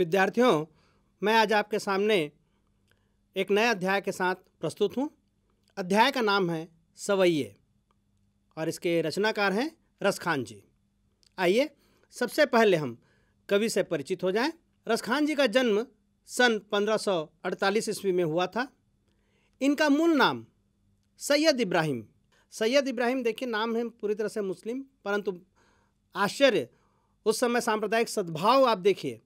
विद्यार्थियों मैं आज आपके सामने एक नए अध्याय के साथ प्रस्तुत हूँ अध्याय का नाम है सवैये और इसके रचनाकार हैं रसखान जी आइए सबसे पहले हम कवि से परिचित हो जाएं। रसखान जी का जन्म सन 1548 ईस्वी में हुआ था इनका मूल नाम सैयद इब्राहिम सैयद इब्राहिम देखिए नाम है पूरी तरह से मुस्लिम परंतु आश्चर्य उस समय सांप्रदायिक सद्भाव आप देखिए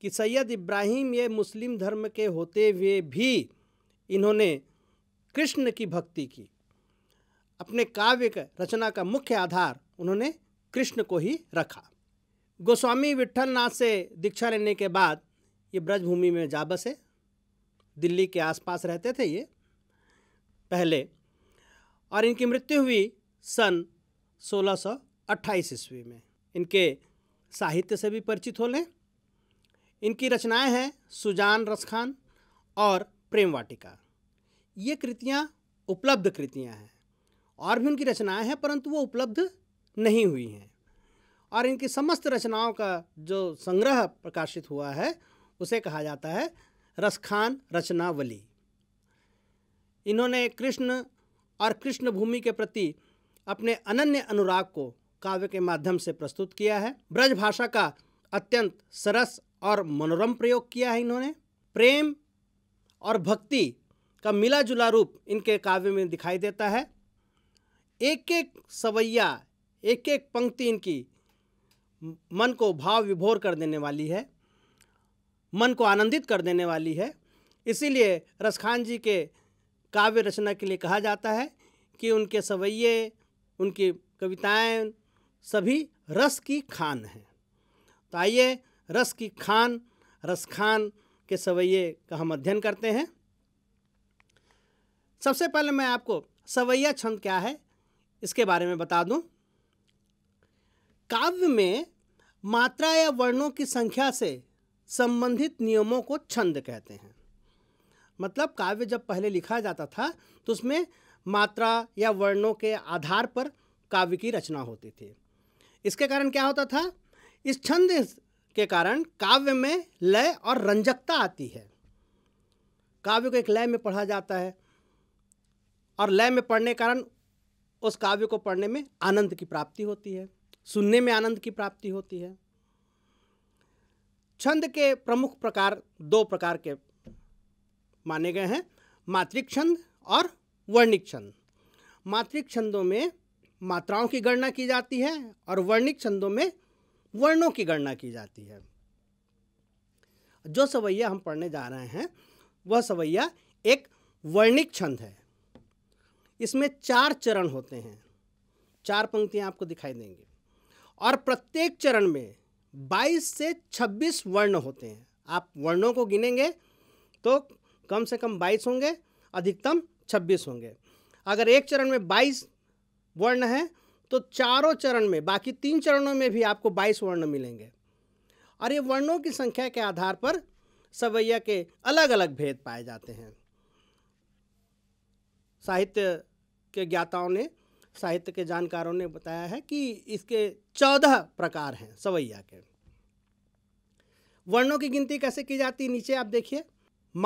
कि सैयद इब्राहिम ये मुस्लिम धर्म के होते हुए भी इन्होंने कृष्ण की भक्ति की अपने काव्य का रचना का मुख्य आधार उन्होंने कृष्ण को ही रखा गोस्वामी विट्ठल नाथ से दीक्षा लेने के बाद ये ब्रजभूमि में जा बसे दिल्ली के आसपास रहते थे ये पहले और इनकी मृत्यु हुई सन 1628 ईस्वी में इनके साहित्य से भी परिचित हो लें इनकी रचनाएं हैं सुजान रसखान और प्रेम वाटिका ये कृतियाँ उपलब्ध कृतियाँ हैं और भी उनकी रचनाएं हैं परंतु वो उपलब्ध नहीं हुई हैं और इनकी समस्त रचनाओं का जो संग्रह प्रकाशित हुआ है उसे कहा जाता है रसखान रचनावली इन्होंने कृष्ण और कृष्ण भूमि के प्रति अपने अनन्य अनुराग को काव्य के माध्यम से प्रस्तुत किया है ब्रज भाषा का अत्यंत सरस और मनोरम प्रयोग किया है इन्होंने प्रेम और भक्ति का मिला जुला रूप इनके काव्य में दिखाई देता है एक एक सवैया एक एक पंक्ति इनकी मन को भाव विभोर कर देने वाली है मन को आनंदित कर देने वाली है इसीलिए रसखान जी के काव्य रचना के लिए कहा जाता है कि उनके सवैये उनकी कविताएं सभी रस की खान हैं तो आइए रस की खान रस खान के सवैये का हम अध्ययन करते हैं सबसे पहले मैं आपको सवैया छंद क्या है इसके बारे में बता दूं काव्य में मात्रा या वर्णों की संख्या से संबंधित नियमों को छंद कहते हैं मतलब काव्य जब पहले लिखा जाता था तो उसमें मात्रा या वर्णों के आधार पर काव्य की रचना होती थी इसके कारण क्या होता था इस छंद के कारण काव्य में लय और रंजकता आती है काव्य को एक लय में पढ़ा जाता है और लय में पढ़ने के कारण उस काव्य को पढ़ने में आनंद की प्राप्ति होती है सुनने में आनंद की प्राप्ति होती है छंद के प्रमुख प्रकार दो प्रकार के माने गए हैं मात्रिक छंद और वर्णिक छंद मात्रिक छंदों में मात्राओं की गणना की जाती है और वर्णिक छंदों में वर्णों की गणना की जाती है जो सवैया हम पढ़ने जा रहे हैं वह सवैया एक वर्णिक छंद है इसमें चार चरण होते हैं चार पंक्तियां आपको दिखाई देंगे और प्रत्येक चरण में 22 से 26 वर्ण होते हैं आप वर्णों को गिनेंगे तो कम से कम 22 होंगे अधिकतम 26 होंगे अगर एक चरण में 22 वर्ण हैं तो चारों चरण में बाकी तीन चरणों में भी आपको बाईस वर्ण मिलेंगे और ये वर्णों की संख्या के आधार पर सवैया के अलग अलग भेद पाए जाते हैं साहित्य के ज्ञाताओं ने साहित्य के जानकारों ने बताया है कि इसके चौदह प्रकार हैं सवैया के वर्णों की गिनती कैसे की जाती नीचे आप देखिए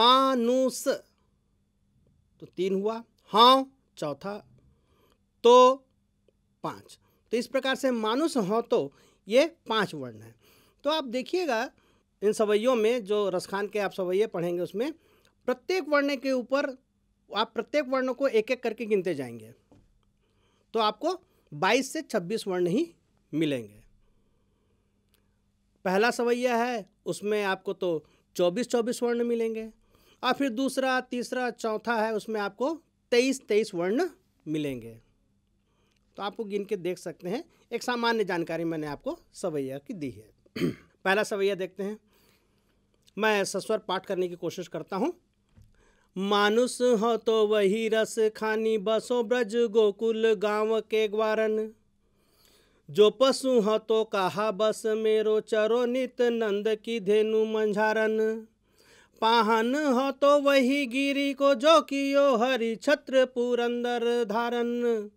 मानुस तो तीन हुआ हाँ चौथा तो पाँच तो इस प्रकार से मानुष हों तो ये पाँच वर्ण हैं तो आप देखिएगा इन सवैयों में जो रसखान के आप सवैये पढ़ेंगे उसमें प्रत्येक वर्ण के ऊपर आप प्रत्येक वर्ण को एक एक करके गिनते जाएंगे तो आपको 22 से 26 वर्ण ही मिलेंगे पहला सवैया है उसमें आपको तो 24 24 वर्ण मिलेंगे और फिर दूसरा तीसरा चौथा है उसमें आपको 23 23 वर्ण मिलेंगे तो आपको गिन के देख सकते हैं एक सामान्य जानकारी मैंने आपको सवैया की दी है पहला सवैया देखते हैं मैं सस्वर पाठ करने की कोशिश करता हूँ मानुष हो तो वही रस खानी बसो ब्रज गोकुल गांव के ग्वारन जो पशु हो तो कहा बस मेरो चरो नित नंद की धेनु मंझारन पाहन हो तो वही गिरी को जो कियो हरि छत्र पुरंदर धारन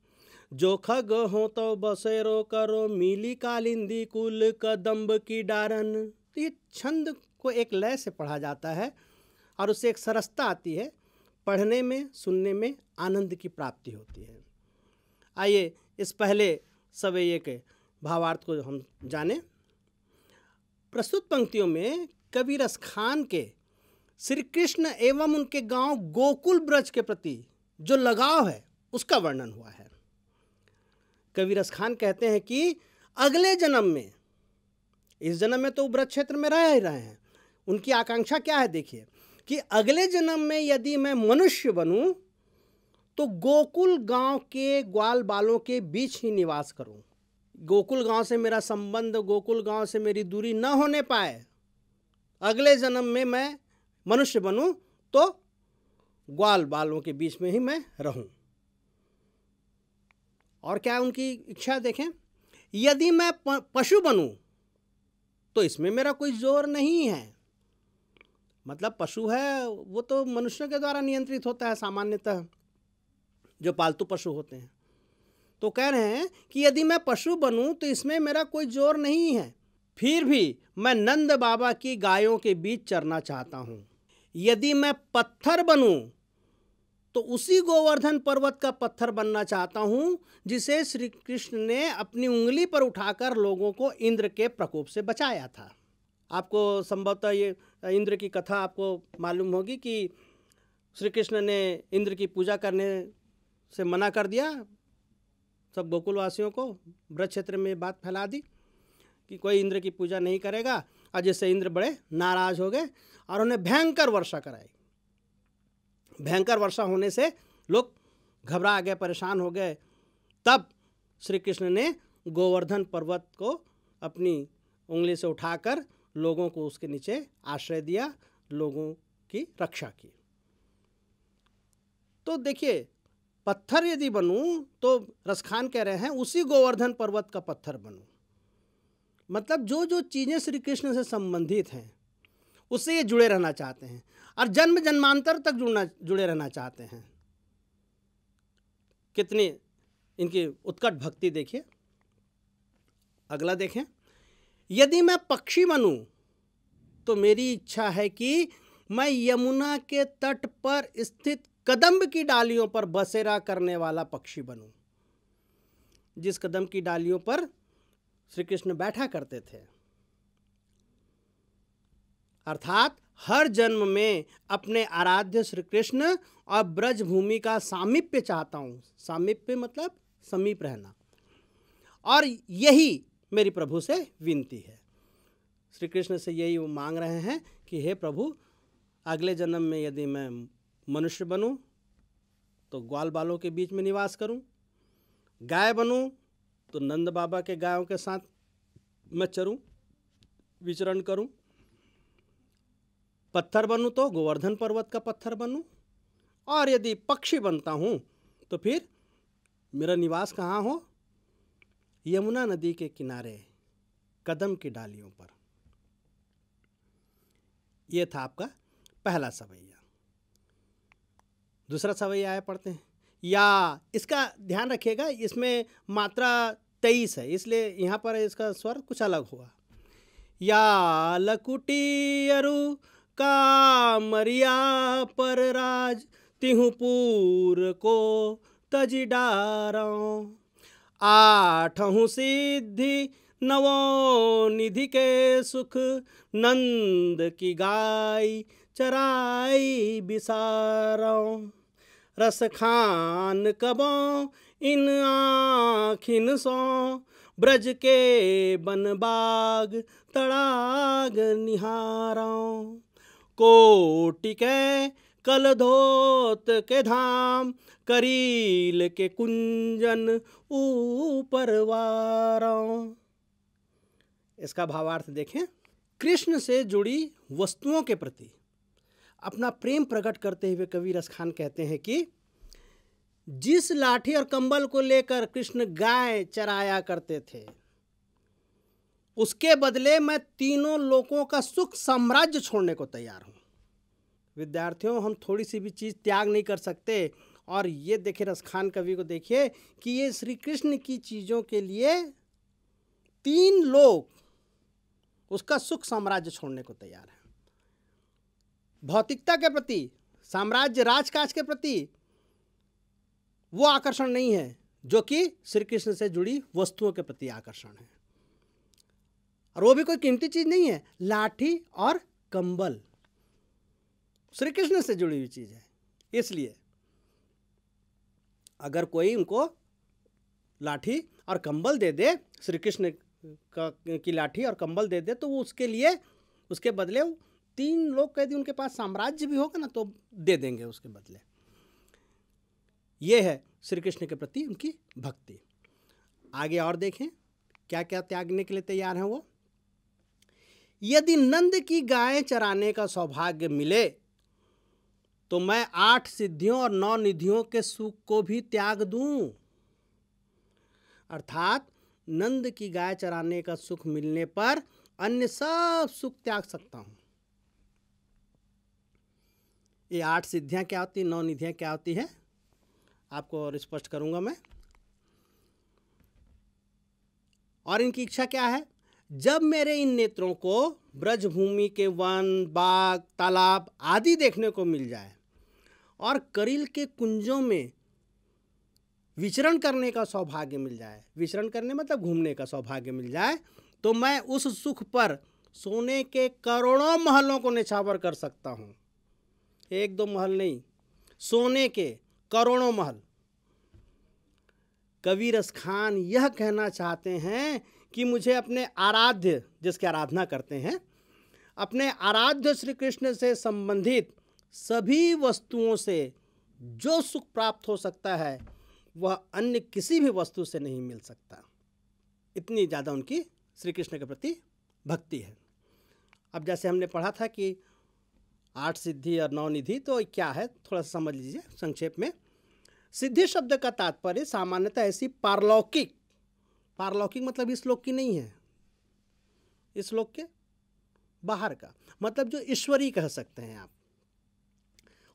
जो खग हो तो बसेरो करो मिली कालिंदी कुल कदम्ब की डारन तो ये छंद को एक लय से पढ़ा जाता है और उससे एक सरसता आती है पढ़ने में सुनने में आनंद की प्राप्ति होती है आइए इस पहले सवैये के भावार्थ को हम जाने प्रस्तुत पंक्तियों में कबीरस खान के श्री कृष्ण एवं उनके गांव गोकुल ब्रज के प्रति जो लगाव है उसका वर्णन हुआ है कविरस खान कहते हैं कि अगले जन्म में इस जन्म में तो व्रत क्षेत्र में रह ही रहे हैं उनकी आकांक्षा क्या है देखिए कि अगले जन्म में यदि मैं मनुष्य बनूं तो गोकुल गांव के ग्वाल बालों के बीच ही निवास करूं गोकुल गांव से मेरा संबंध गोकुल गांव से मेरी दूरी न होने पाए अगले जन्म में मैं मनुष्य बनूं तो ग्वाल बालों के बीच में ही मैं रहूं और क्या उनकी इच्छा देखें यदि मैं पशु बनूं तो इसमें मेरा कोई जोर नहीं है मतलब पशु है वो तो मनुष्य के द्वारा नियंत्रित होता है सामान्यतः जो पालतू पशु होते हैं तो कह रहे हैं कि यदि मैं पशु बनूं तो इसमें मेरा कोई जोर नहीं है फिर भी मैं नंद बाबा की गायों के बीच चरना चाहता हूं यदि मैं पत्थर बनूं तो उसी गोवर्धन पर्वत का पत्थर बनना चाहता हूँ जिसे श्री कृष्ण ने अपनी उंगली पर उठाकर लोगों को इंद्र के प्रकोप से बचाया था आपको संभवतः ये इंद्र की कथा आपको मालूम होगी कि श्री कृष्ण ने इंद्र की पूजा करने से मना कर दिया सब गोकुलवासियों को ब्रज क्षेत्र में बात फैला दी कि कोई इंद्र की पूजा नहीं करेगा और जिससे इंद्र बड़े नाराज हो गए और उन्हें भयंकर वर्षा कराई भयंकर वर्षा होने से लोग घबरा गए परेशान हो गए तब श्री कृष्ण ने गोवर्धन पर्वत को अपनी उंगली से उठाकर लोगों को उसके नीचे आश्रय दिया लोगों की रक्षा की तो देखिए पत्थर यदि बनूं तो रसखान कह रहे हैं उसी गोवर्धन पर्वत का पत्थर बनूं मतलब जो जो चीज़ें श्री कृष्ण से संबंधित हैं उससे ये जुड़े रहना चाहते हैं और जन्म जन्मांतर तक जुड़ना जुड़े रहना चाहते हैं कितनी इनकी उत्कट भक्ति देखिए अगला देखें यदि मैं पक्षी बनूं तो मेरी इच्छा है कि मैं यमुना के तट पर स्थित कदम्ब की डालियों पर बसेरा करने वाला पक्षी बनूं जिस कदम की डालियों पर श्री कृष्ण बैठा करते थे अर्थात हर जन्म में अपने आराध्य श्री कृष्ण और ब्रजभूमि का सामीप्य चाहता हूँ सामीप्य मतलब समीप रहना और यही मेरी प्रभु से विनती है श्री कृष्ण से यही वो मांग रहे हैं कि हे प्रभु अगले जन्म में यदि मैं मनुष्य बनूं तो ग्वाल बालों के बीच में निवास करूं गाय बनूं तो नंद बाबा के गायों के साथ मैं चरूं विचरण करूं पत्थर बनूँ तो गोवर्धन पर्वत का पत्थर बनूँ और यदि पक्षी बनता हूँ तो फिर मेरा निवास कहाँ हो यमुना नदी के किनारे कदम की डालियों पर यह था आपका पहला सवैया दूसरा सवैया आया पढ़ते हैं या इसका ध्यान रखिएगा इसमें मात्रा तेईस है इसलिए यहाँ पर इसका स्वर कुछ अलग हुआ या लकुटी अरु का मरिया पर राज तिहुपुर को तज डारो आठ सिद्धि नवो निधि के सुख नंद की गाय चराई बिसारों रस खान कबो इन आखिन सो ब्रज के बन बाग तड़ाग निहारों कोटिके कल धोत के धाम करील के कुंजन ऊपर इसका भावार्थ देखें कृष्ण से जुड़ी वस्तुओं के प्रति अपना प्रेम प्रकट करते हुए कवि रसखान कहते हैं कि जिस लाठी और कंबल को लेकर कृष्ण गाय चराया करते थे उसके बदले मैं तीनों लोगों का सुख साम्राज्य छोड़ने को तैयार हूँ विद्यार्थियों हम थोड़ी सी भी चीज़ त्याग नहीं कर सकते और ये देखिए रसखान कवि को देखिए कि ये श्री कृष्ण की चीज़ों के लिए तीन लोग उसका सुख साम्राज्य छोड़ने को तैयार हैं भौतिकता के प्रति साम्राज्य राजकाज के प्रति वो आकर्षण नहीं है जो कि श्री कृष्ण से जुड़ी वस्तुओं के प्रति आकर्षण है और वो भी कोई कीमती चीज़ नहीं है लाठी और कंबल श्री कृष्ण से जुड़ी हुई चीज़ है इसलिए अगर कोई उनको लाठी और कंबल दे दे श्री कृष्ण का की लाठी और कंबल दे दे तो वो उसके लिए उसके बदले तीन लोग यदि उनके पास साम्राज्य भी होगा ना तो दे देंगे उसके बदले ये है श्री कृष्ण के प्रति उनकी भक्ति आगे और देखें क्या क्या त्यागने के लिए तैयार हैं वो यदि नंद की गायें चराने का सौभाग्य मिले तो मैं आठ सिद्धियों और नौ निधियों के सुख को भी त्याग दूं अर्थात नंद की गाय चराने का सुख मिलने पर अन्य सब सुख त्याग सकता हूं ये आठ सिद्धियां क्या होती नौ निधियां क्या होती है आपको और स्पष्ट करूंगा मैं और इनकी इच्छा क्या है जब मेरे इन नेत्रों को ब्रजभूमि के वन बाग तालाब आदि देखने को मिल जाए और करिल के कुंजों में विचरण करने का सौभाग्य मिल जाए विचरण करने मतलब घूमने का सौभाग्य मिल जाए तो मैं उस सुख पर सोने के करोड़ों महलों को निछावर कर सकता हूँ एक दो महल नहीं सोने के करोड़ों महल कबीरस खान यह कहना चाहते हैं कि मुझे अपने आराध्य जिसकी आराधना करते हैं अपने आराध्य श्री कृष्ण से संबंधित सभी वस्तुओं से जो सुख प्राप्त हो सकता है वह अन्य किसी भी वस्तु से नहीं मिल सकता इतनी ज़्यादा उनकी श्री कृष्ण के प्रति भक्ति है अब जैसे हमने पढ़ा था कि आठ सिद्धि और नौ निधि तो क्या है थोड़ा सा समझ लीजिए संक्षेप में सिद्धि शब्द का तात्पर्य सामान्यतः ऐसी पारलौकिक पारलौकिक मतलब इस लोक की नहीं है इस लोक के बाहर का मतलब जो ईश्वरी कह सकते हैं आप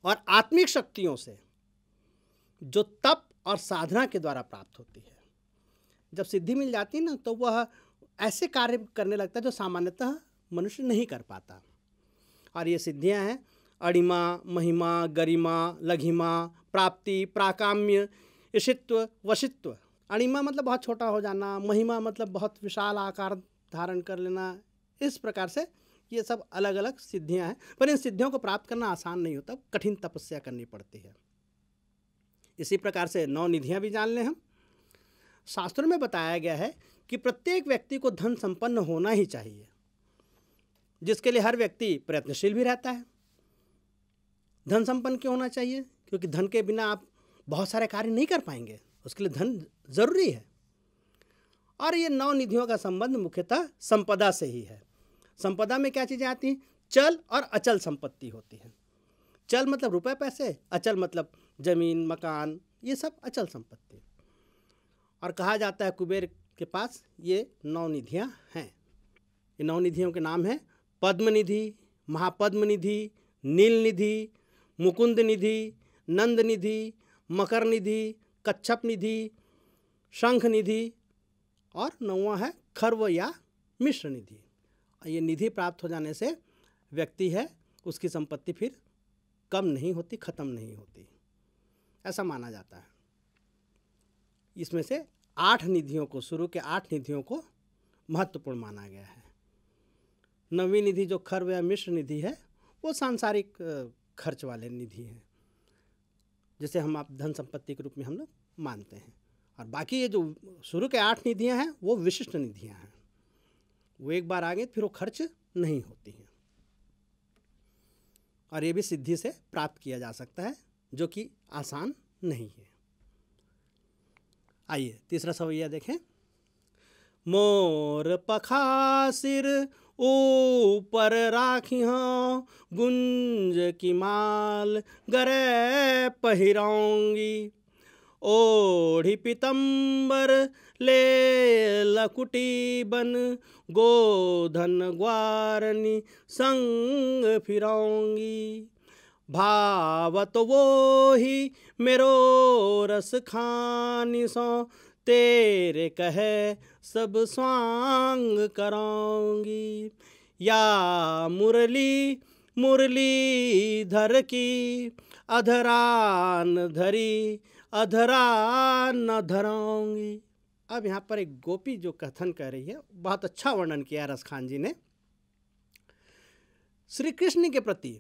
और आत्मिक शक्तियों से जो तप और साधना के द्वारा प्राप्त होती है जब सिद्धि मिल जाती है ना तो वह ऐसे कार्य करने लगता है जो सामान्यतः मनुष्य नहीं कर पाता और ये सिद्धियां हैं अणिमा महिमा गरिमा लघिमा प्राप्ति प्राकाम्य ईशित्व वशित्व अणिमा मतलब बहुत छोटा हो जाना महिमा मतलब बहुत विशाल आकार धारण कर लेना इस प्रकार से ये सब अलग अलग सिद्धियां हैं पर इन सिद्धियों को प्राप्त करना आसान नहीं होता कठिन तपस्या करनी पड़ती है इसी प्रकार से नौ निधियां भी जान लें हम शास्त्रों में बताया गया है कि प्रत्येक व्यक्ति को धन संपन्न होना ही चाहिए जिसके लिए हर व्यक्ति प्रयत्नशील भी रहता है धन संपन्न क्यों होना चाहिए क्योंकि धन के बिना आप बहुत सारे कार्य नहीं कर पाएंगे उसके लिए धन जरूरी है और ये नौ निधियों का संबंध मुख्यतः संपदा से ही है संपदा में क्या चीज़ें आती हैं चल और अचल संपत्ति होती है चल मतलब रुपए पैसे अचल मतलब जमीन मकान ये सब अचल संपत्ति और कहा जाता है कुबेर के पास ये नौ निधियाँ हैं ये नौ निधियों के नाम हैं पद्म निधि महापद्म निधि नील निधि मुकुंद निधि नंद निधि मकर निधि कच्छप निधि शंख निधि और नौवा है खर्व या मिश्र निधि ये निधि प्राप्त हो जाने से व्यक्ति है उसकी संपत्ति फिर कम नहीं होती ख़त्म नहीं होती ऐसा माना जाता है इसमें से आठ निधियों को शुरू के आठ निधियों को महत्वपूर्ण माना गया है नवी निधि जो खर्व या मिश्र निधि है वो सांसारिक खर्च वाले निधि हैं जिसे हम आप धन संपत्ति के रूप में हम लोग मानते हैं और बाकी ये जो शुरू के आठ निधियाँ हैं वो विशिष्ट निधियाँ हैं वो एक बार आ गई फिर वो खर्च नहीं होती हैं और ये भी सिद्धि से प्राप्त किया जा सकता है जो कि आसान नहीं है आइए तीसरा सवैया देखें मोर पखा सिर ऊपर राखी गुंज की माल गरे पहिराऊंगी ओढ़ी पीतम्बर ले लकुटी बन गोधन ग्वारनी संग फिराऊंगी भावत वो ही मेरो रस खानी सो तेरे कहे सब स्वांग कराऊंगी या मुरली मुरली धर की अधरा धरी अधरा न धराऊंगी अब यहाँ पर एक गोपी जो कथन कर रही है बहुत अच्छा वर्णन किया रस खान जी ने श्री कृष्ण के प्रति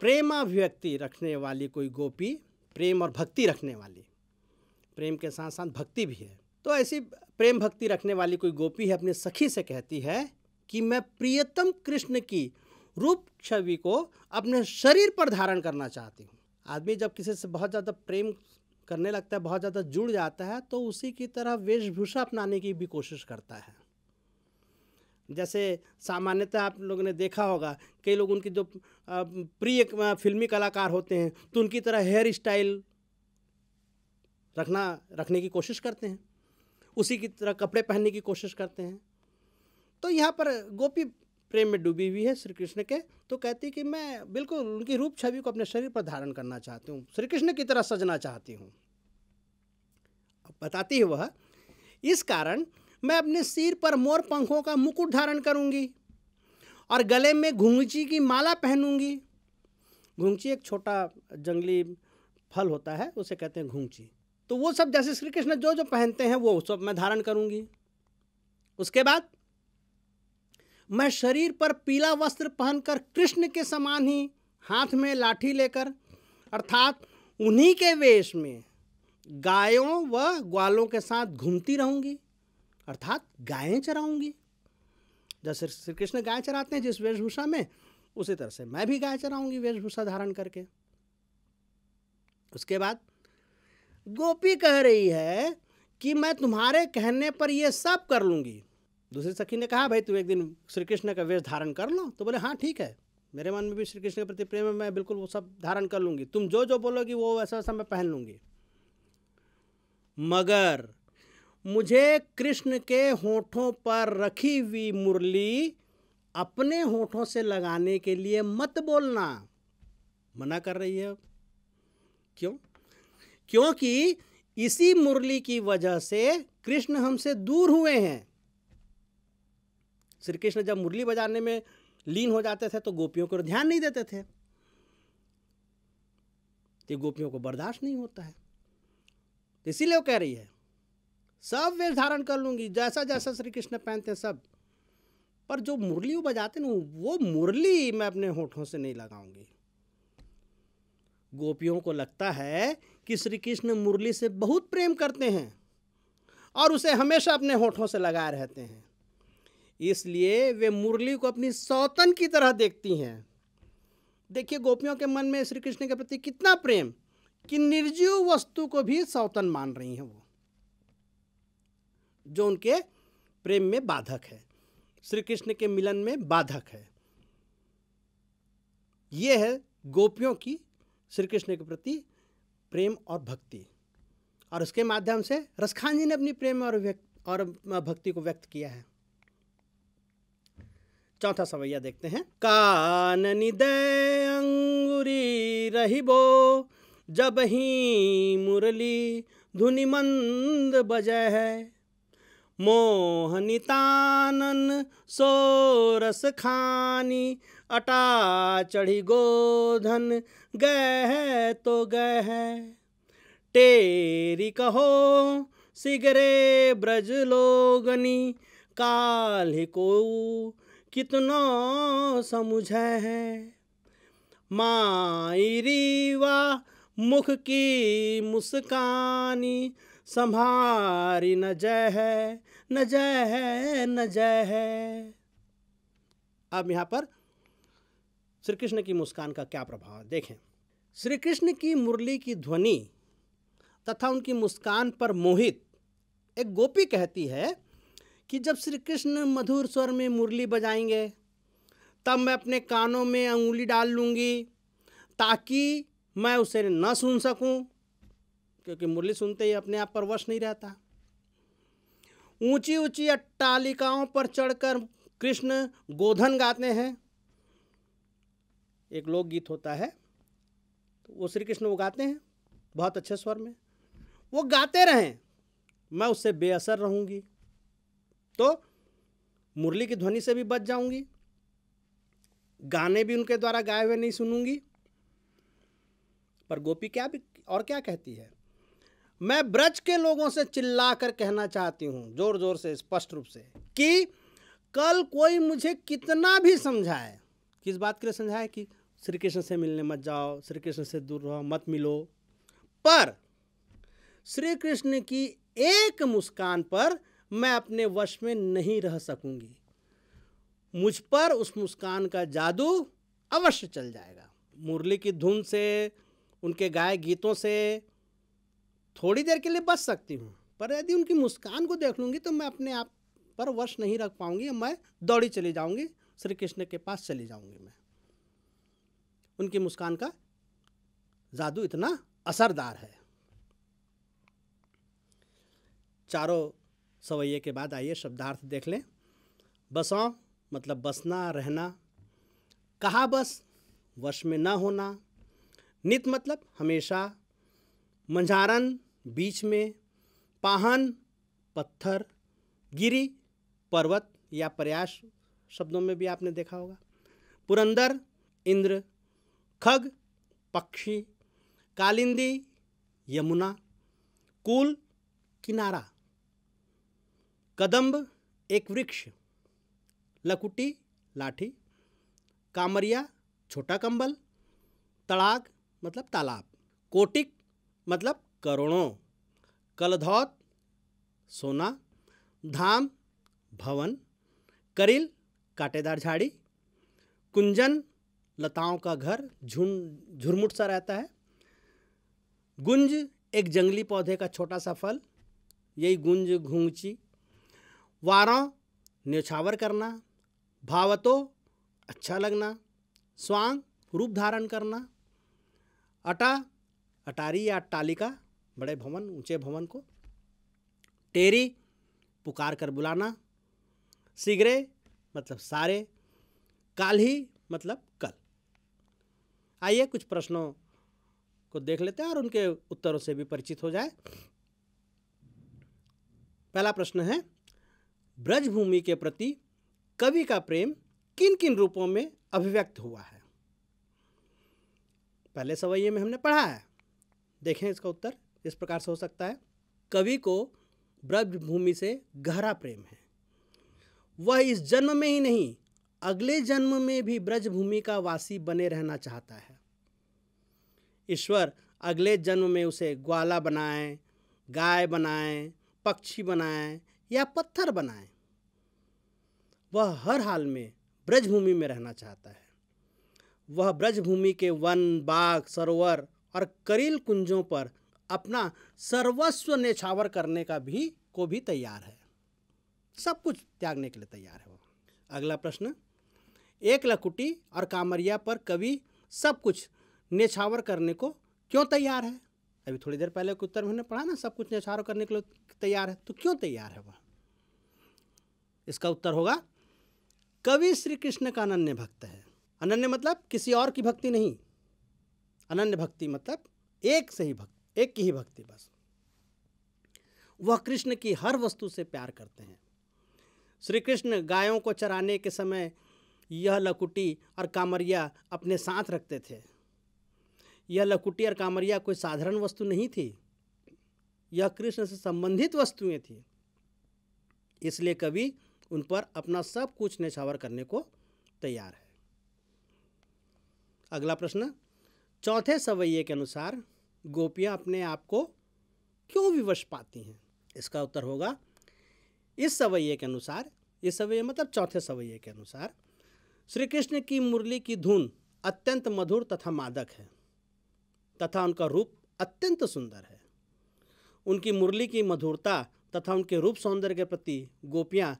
प्रेमाभिव्यक्ति रखने वाली कोई गोपी प्रेम और भक्ति रखने वाली प्रेम के साथ साथ भक्ति भी है तो ऐसी प्रेम भक्ति रखने वाली कोई गोपी है अपने सखी से कहती है कि मैं प्रियतम कृष्ण की रूप छवि को अपने शरीर पर धारण करना चाहती हूँ आदमी जब किसी से बहुत ज़्यादा प्रेम करने लगता है बहुत ज़्यादा जुड़ जाता है तो उसी की तरह वेशभूषा अपनाने की भी कोशिश करता है जैसे सामान्यतः आप लोगों ने देखा होगा कई लोग उनके जो प्रिय फिल्मी कलाकार होते हैं तो उनकी तरह हेयर स्टाइल रखना रखने की कोशिश करते हैं उसी की तरह कपड़े पहनने की कोशिश करते हैं तो यहाँ पर गोपी प्रेम में डूबी हुई है श्री कृष्ण के तो कहती कि मैं बिल्कुल उनकी रूप छवि को अपने शरीर पर धारण करना चाहती हूँ श्री कृष्ण की तरह सजना चाहती हूँ बताती है वह इस कारण मैं अपने सिर पर मोर पंखों का मुकुट धारण करूँगी और गले में घुंघची की माला पहनूंगी घुंघची एक छोटा जंगली फल होता है उसे कहते हैं घुंघची तो वो सब जैसे श्री कृष्ण जो जो पहनते हैं वो सब मैं धारण करूंगी उसके बाद मैं शरीर पर पीला वस्त्र पहनकर कृष्ण के समान ही हाथ में लाठी लेकर अर्थात उन्हीं के वेश में गायों व ग्वालों के साथ घूमती रहूंगी अर्थात गायें चराऊंगी जैसे श्री कृष्ण गाय चराते हैं जिस वेशभूषा में उसी तरह से मैं भी गाय चराऊंगी वेशभूषा धारण करके उसके बाद गोपी कह रही है कि मैं तुम्हारे कहने पर यह सब कर लूँगी दूसरी सखी ने कहा भाई तुम एक दिन श्री कृष्ण का वेश धारण कर लो तो बोले हाँ ठीक है मेरे मन में भी श्री कृष्ण के प्रति प्रेम है मैं बिल्कुल वो सब धारण कर लूँगी तुम जो जो बोलोगी वो वैसा वैसा मैं पहन लूँगी मगर मुझे कृष्ण के होठों पर रखी हुई मुरली अपने होठों से लगाने के लिए मत बोलना मना कर रही है क्यों क्योंकि इसी मुरली की वजह से कृष्ण हमसे दूर हुए हैं श्री कृष्ण जब मुरली बजाने में लीन हो जाते थे तो गोपियों को ध्यान नहीं देते थे तो ये गोपियों को बर्दाश्त नहीं होता है इसीलिए वो कह रही है सब वेश धारण कर लूंगी जैसा जैसा श्री कृष्ण पहनते हैं सब पर जो मुरली वो बजाते ना वो मुरली मैं अपने होठों से नहीं लगाऊंगी गोपियों को लगता है कि श्री कृष्ण मुरली से बहुत प्रेम करते हैं और उसे हमेशा अपने होठों से लगाए रहते हैं इसलिए वे मुरली को अपनी सौतन की तरह देखती हैं देखिए गोपियों के मन में श्री कृष्ण के प्रति कितना प्रेम कि निर्जीव वस्तु को भी सौतन मान रही हैं वो जो उनके प्रेम में बाधक है श्री कृष्ण के मिलन में बाधक है ये है गोपियों की श्री कृष्ण के प्रति प्रेम और भक्ति और उसके माध्यम से रसखान जी ने अपनी प्रेम और व्यक्त और भक्ति को व्यक्त किया है चौथा सवैया देखते हैं कान निदय अंगुरी रहिबो जब ही मुरली धुनि मंद बजय है तानन सोरस खानी अटा चढ़ी गोधन गए तो है तो गए है तेरी कहो सिगरे ब्रज लोगनी काल को कितनो समझ है मायरीवा मुख की मुस्कानी संभारी न जय है न जय है न जय है अब यहाँ पर श्री कृष्ण की मुस्कान का क्या प्रभाव है देखें श्री कृष्ण की मुरली की ध्वनि तथा उनकी मुस्कान पर मोहित एक गोपी कहती है कि जब श्री कृष्ण मधुर स्वर में मुरली बजाएंगे तब मैं अपने कानों में अंगुली डाल लूँगी ताकि मैं उसे न सुन सकूँ क्योंकि मुरली सुनते ही अपने आप पर वश नहीं रहता ऊंची ऊंची अट्टालिकाओं पर चढ़कर कृष्ण गोधन गाते हैं एक लोकगीत होता है तो वो श्री कृष्ण वो गाते हैं बहुत अच्छे स्वर में वो गाते रहें मैं उससे बेअसर रहूँगी तो मुरली की ध्वनि से भी बच जाऊंगी गाने भी उनके द्वारा गाए हुए नहीं सुनूंगी पर गोपी क्या भी और क्या कहती है मैं ब्रज के लोगों से चिल्ला कर कहना चाहती हूं जोर जोर से स्पष्ट रूप से कि कल कोई मुझे कितना भी समझाए किस बात के लिए समझाए कि श्री कृष्ण से मिलने मत जाओ श्री कृष्ण से दूर रहो मत मिलो पर श्री कृष्ण की एक मुस्कान पर मैं अपने वश में नहीं रह सकूंगी मुझ पर उस मुस्कान का जादू अवश्य चल जाएगा मुरली की धुन से उनके गाय गीतों से थोड़ी देर के लिए बच सकती हूँ पर यदि उनकी मुस्कान को देख लूँगी तो मैं अपने आप पर वश नहीं रख पाऊँगी मैं दौड़ी चली जाऊँगी श्री कृष्ण के पास चली जाऊँगी मैं उनकी मुस्कान का जादू इतना असरदार है चारों सवैये के बाद आइए शब्दार्थ देख लें बसों मतलब बसना रहना कहा बस वश में न होना नित मतलब हमेशा मंझारन बीच में पाहन पत्थर गिरी पर्वत या प्रयास शब्दों में भी आपने देखा होगा पुरंदर इंद्र खग पक्षी कालिंदी यमुना कुल किनारा कदम्ब एक वृक्ष लकुटी लाठी कामरिया छोटा कंबल तड़ाक मतलब तालाब कोटिक मतलब करोड़ों कलधौत सोना धाम भवन करिल काटेदार झाड़ी कुंजन लताओं का घर झुंड झुरमुट सा रहता है गुंज एक जंगली पौधे का छोटा सा फल यही गुंज घूंची वारा न्यौछावर करना भावतो अच्छा लगना स्वांग रूप धारण करना अटा अटारी या अट्टालिका बड़े भवन ऊंचे भवन को टेरी पुकार कर बुलाना सिगरे मतलब सारे काल ही मतलब कल आइए कुछ प्रश्नों को देख लेते हैं और उनके उत्तरों से भी परिचित हो जाए पहला प्रश्न है ब्रजभूमि के प्रति कवि का प्रेम किन किन रूपों में अभिव्यक्त हुआ है पहले सवैये में हमने पढ़ा है देखें इसका उत्तर इस प्रकार से हो सकता है कवि को ब्रजभूमि से गहरा प्रेम है वह इस जन्म में ही नहीं अगले जन्म में भी ब्रजभूमि का वासी बने रहना चाहता है ईश्वर अगले जन्म में उसे ग्वाला बनाए गाय बनाए पक्षी बनाए या पत्थर बनाए वह हर हाल में ब्रजभूमि में रहना चाहता है वह ब्रजभूमि के वन बाग सरोवर और करील कुंजों पर अपना सर्वस्व नेछावर करने का भी को भी तैयार है सब कुछ त्यागने के लिए तैयार है वो अगला प्रश्न एक लकुटी और कामरिया पर कवि सब कुछ नेछावर करने को क्यों तैयार है अभी थोड़ी देर पहले उत्तर में पढ़ा ना सब कुछ न्यौछावर करने के लिए तैयार है तो क्यों तैयार है वह इसका उत्तर होगा कवि श्री कृष्ण का अनन्य भक्त है अनन्य मतलब किसी और की भक्ति नहीं अनन्य भक्ति मतलब एक से ही भक्त एक की ही भक्ति बस वह कृष्ण की हर वस्तु से प्यार करते हैं श्री कृष्ण गायों को चराने के समय यह लकुटी और कामरिया अपने साथ रखते थे यह लकुटी और कामरिया कोई साधारण वस्तु नहीं थी यह कृष्ण से संबंधित वस्तुएं थी इसलिए कवि उन पर अपना सब कुछ निछावर करने को तैयार है अगला प्रश्न चौथे सवैये के अनुसार गोपियाँ अपने आप को क्यों विवश पाती हैं इसका उत्तर होगा इस सवैये के अनुसार इस सवैये मतलब चौथे सवैये के अनुसार श्री कृष्ण की मुरली की धुन अत्यंत मधुर तथा मादक है तथा उनका रूप अत्यंत सुंदर है उनकी मुरली की मधुरता तथा उनके रूप सौंदर्य के प्रति गोपियां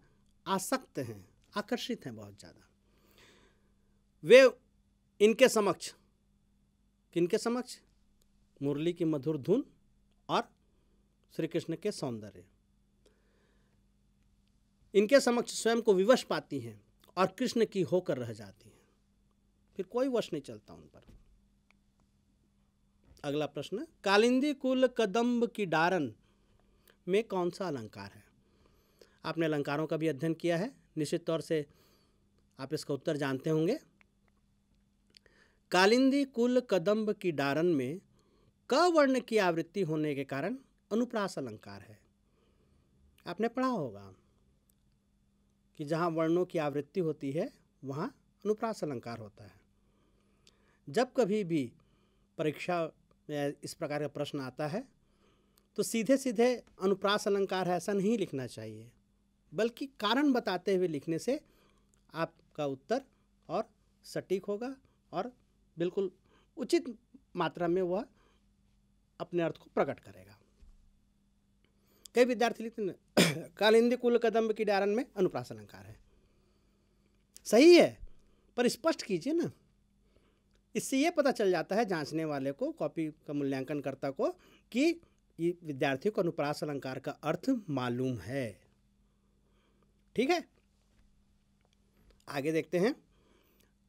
आसक्त हैं आकर्षित हैं बहुत ज़्यादा वे इनके समक्ष किनके समक्ष मुरली की मधुर धुन और श्री कृष्ण के सौंदर्य इनके समक्ष स्वयं को विवश पाती हैं और कृष्ण की होकर रह जाती हैं फिर कोई वश नहीं चलता उन पर अगला प्रश्न कालिंदी कुल कदम्ब की डारन में कौन सा अलंकार है आपने अलंकारों का भी अध्ययन किया है निश्चित तौर से आप इसका उत्तर जानते होंगे कालिंदी कुल कदम्ब की डारन में क वर्ण की आवृत्ति होने के कारण अनुप्रास अलंकार है आपने पढ़ा होगा कि जहाँ वर्णों की आवृत्ति होती है वहाँ अनुप्रास अलंकार होता है जब कभी भी परीक्षा इस प्रकार का प्रश्न आता है तो सीधे सीधे अनुप्रास अलंकार है ऐसा नहीं लिखना चाहिए बल्कि कारण बताते हुए लिखने से आपका उत्तर और सटीक होगा और बिल्कुल उचित मात्रा में वह अपने अर्थ को प्रकट करेगा कई विद्यार्थी लिखते हैं कालिंदी कुल कदम्ब की डारण में अनुप्रास अलंकार है सही है पर स्पष्ट कीजिए ना इससे ये पता चल जाता है जांचने वाले को कॉपी का मूल्यांकनकर्ता को कि ये विद्यार्थियों को अनुप्रास अलंकार का अर्थ मालूम है ठीक है आगे देखते हैं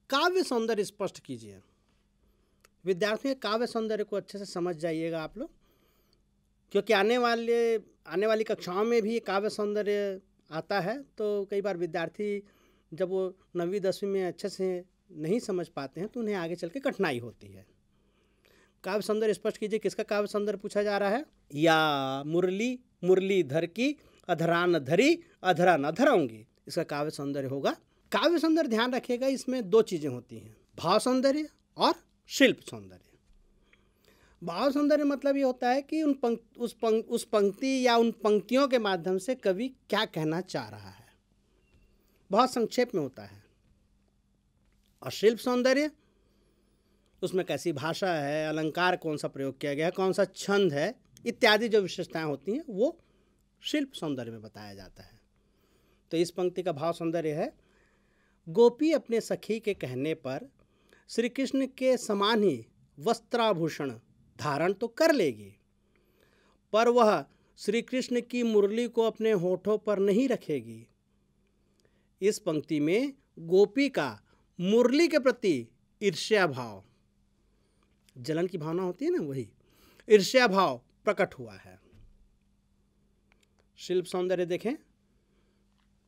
काव्य सौंदर्य स्पष्ट कीजिए विद्यार्थियों के काव्य सौंदर्य को अच्छे से समझ जाइएगा आप लोग क्योंकि आने वाले आने वाली कक्षाओं में भी काव्य सौंदर्य आता है तो कई बार विद्यार्थी जब वो नवीं दसवीं में अच्छे से नहीं समझ पाते हैं तो उन्हें आगे चल के कठिनाई होती है काव्य सौंदर्य स्पष्ट कीजिए किसका काव्य सौंदर्य पूछा जा रहा है या मुरली मुरली धर की अधरान धरी अधरा न धराऊंगी इसका काव्य सौंदर्य होगा काव्य सौंदर्य ध्यान रखिएगा इसमें दो चीज़ें होती हैं भाव सौंदर्य और शिल्प सौंदर्य भाव सौंदर्य मतलब ये होता है कि उन पंक उस पंक उस पंक्ति या उन पंक्तियों के माध्यम से कवि क्या कहना चाह रहा है बहुत संक्षेप में होता है और शिल्प सौंदर्य उसमें कैसी भाषा है अलंकार कौन सा प्रयोग किया गया है कौन सा छंद है इत्यादि जो विशेषताएं होती हैं वो शिल्प सौंदर्य में बताया जाता है तो इस पंक्ति का भाव सौंदर्य है गोपी अपने सखी के कहने पर श्री कृष्ण के समान ही वस्त्राभूषण धारण तो कर लेगी पर वह श्री कृष्ण की मुरली को अपने होठों पर नहीं रखेगी इस पंक्ति में गोपी का मुरली के प्रति ईर्ष्या भाव जलन की भावना होती है ना वही ईर्ष्या भाव प्रकट हुआ है शिल्प सौंदर्य देखें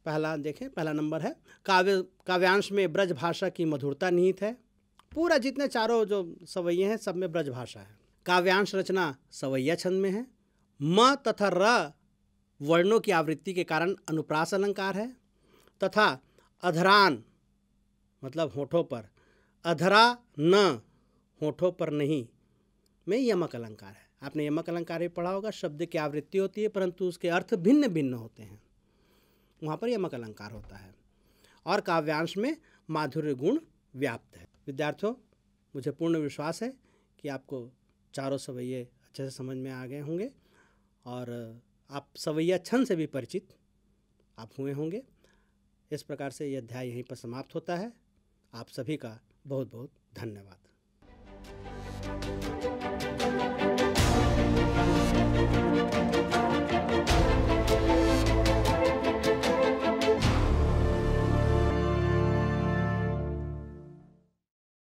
पहला देखें पहला नंबर है काव्य काव्यांश में ब्रज भाषा की मधुरता निहित है पूरा जितने चारों जो सवैये हैं सब में ब्रज भाषा है काव्यांश रचना सवैया छंद में है म तथा र वर्णों की आवृत्ति के कारण अनुप्रास अलंकार है तथा अधरान मतलब होठों पर अधरा न होठों पर नहीं में यमक अलंकार है आपने यमक अलंकार भी पढ़ा होगा शब्द की आवृत्ति होती है परंतु उसके अर्थ भिन्न भिन्न होते हैं वहाँ पर यमक अलंकार होता है और काव्यांश में माधुर्य गुण व्याप्त है विद्यार्थियों मुझे पूर्ण विश्वास है कि आपको चारों सवैये अच्छे से समझ में आ गए होंगे और आप सवैया छंद से भी परिचित आप हुए होंगे इस प्रकार से यह अध्याय यहीं पर समाप्त होता है आप सभी का बहुत बहुत धन्यवाद Thank you.